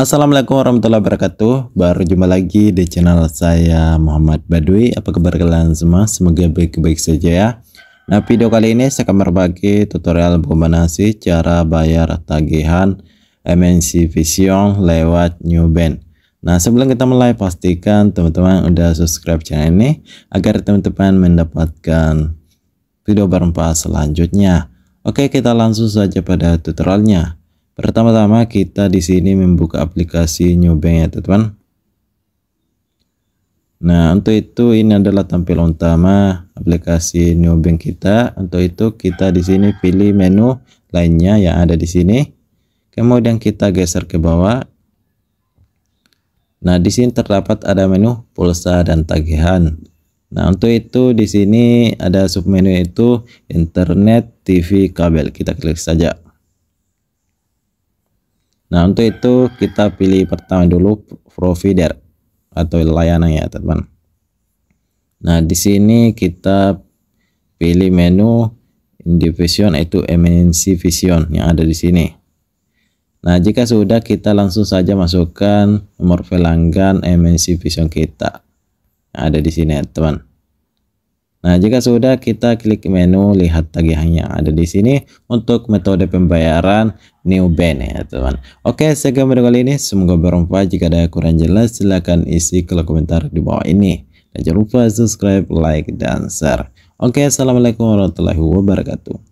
Assalamualaikum warahmatullahi wabarakatuh Baru jumpa lagi di channel saya Muhammad Badui Apa kabar kalian semua? Semoga baik-baik saja ya Nah video kali ini saya akan berbagi tutorial sih cara bayar tagihan MNC Vision lewat New Band Nah sebelum kita mulai pastikan teman-teman udah subscribe channel ini Agar teman-teman mendapatkan video bermanfaat selanjutnya Oke kita langsung saja pada tutorialnya Pertama-tama kita di sini membuka aplikasi New ya teman Nah, untuk itu ini adalah tampilan utama aplikasi New kita. Untuk itu kita di sini pilih menu lainnya yang ada di sini. Kemudian kita geser ke bawah. Nah, di sini terdapat ada menu pulsa dan tagihan. Nah, untuk itu di sini ada submenu itu internet, TV, kabel. Kita klik saja. Nah, untuk itu kita pilih pertama dulu provider atau layanan ya, teman. Nah, di sini kita pilih menu Indivision yaitu MNC Vision yang ada di sini. Nah, jika sudah kita langsung saja masukkan nomor pelanggan MNC Vision kita yang ada di sini ya, teman. Nah, jika sudah kita klik menu lihat tagihan yang ada di sini untuk metode pembayaran New Band ya, teman. Oke, sekian video kali ini. Semoga bermanfaat. Jika ada kurang jelas, silahkan isi kolom komentar di bawah ini. Dan jangan lupa subscribe, like, dan share. Oke, Assalamualaikum warahmatullahi wabarakatuh.